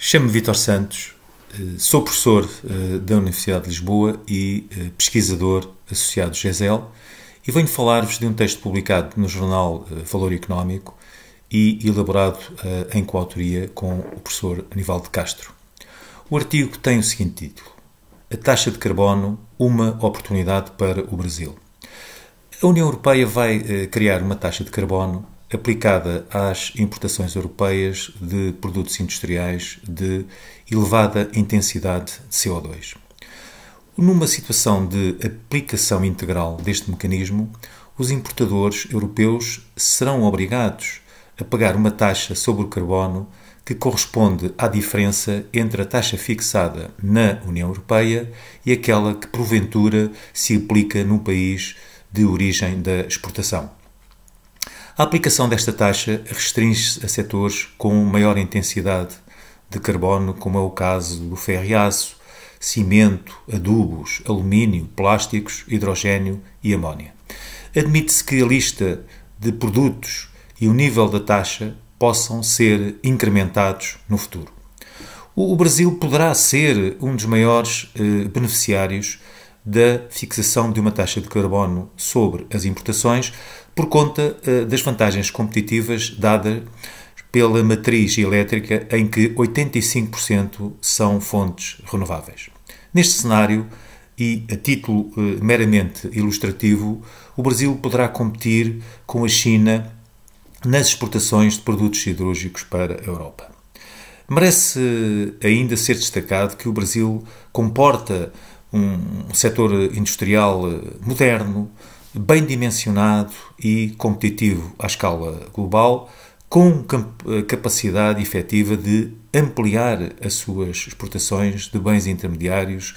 Chamo-me Vitor Santos, eh, sou professor eh, da Universidade de Lisboa e eh, pesquisador associado GESEL e venho falar-vos de um texto publicado no jornal Valor Económico e elaborado em coautoria com o professor Aníbal de Castro. O artigo tem o seguinte título: A taxa de carbono, uma oportunidade para o Brasil. A União Europeia vai criar uma taxa de carbono aplicada às importações europeias de produtos industriais de elevada intensidade de CO2. Numa situação de aplicação integral deste mecanismo, os importadores europeus serão obrigados a pagar uma taxa sobre o carbono que corresponde à diferença entre a taxa fixada na União Europeia e aquela que porventura se aplica no país de origem da exportação. A aplicação desta taxa restringe-se a setores com maior intensidade de carbono, como é o caso do ferro e aço, cimento, adubos, alumínio, plásticos, hidrogênio e amónia. Admite-se que a lista de produtos e o nível da taxa possam ser incrementados no futuro. O Brasil poderá ser um dos maiores eh, beneficiários da fixação de uma taxa de carbono sobre as importações, por conta uh, das vantagens competitivas dadas pela matriz elétrica, em que 85% são fontes renováveis. Neste cenário, e a título uh, meramente ilustrativo, o Brasil poderá competir com a China nas exportações de produtos hidrúrgicos para a Europa. Merece eh, ainda ser destacado que o Brasil comporta um setor industrial moderno, bem dimensionado e competitivo à escala global, com eh, capacidade efetiva de ampliar as suas exportações de bens intermediários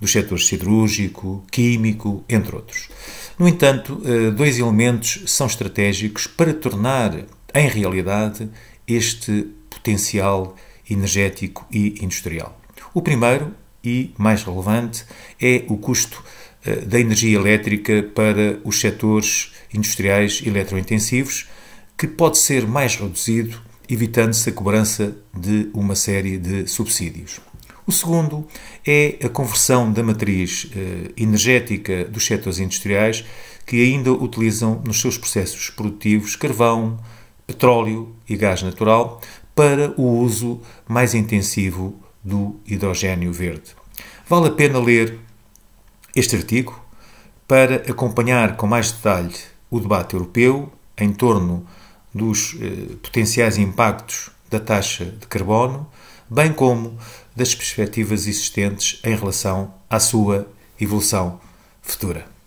dos setores siderúrgico, químico, entre outros. No entanto, eh, dois elementos são estratégicos para tornar em realidade este potencial energético e industrial. O primeiro e mais relevante é o custo eh, da energia elétrica para os setores industriais eletrointensivos, que pode ser mais reduzido, evitando-se a cobrança de uma série de subsídios. O segundo é a conversão da matriz eh, energética dos setores industriais que ainda utilizam nos seus processos produtivos carvão, petróleo e gás natural para o uso mais intensivo do hidrogênio verde. Vale a pena ler este artigo para acompanhar com mais detalhe o debate europeu em torno dos eh, potenciais impactos da taxa de carbono, bem como das perspectivas existentes em relação à sua evolução futura.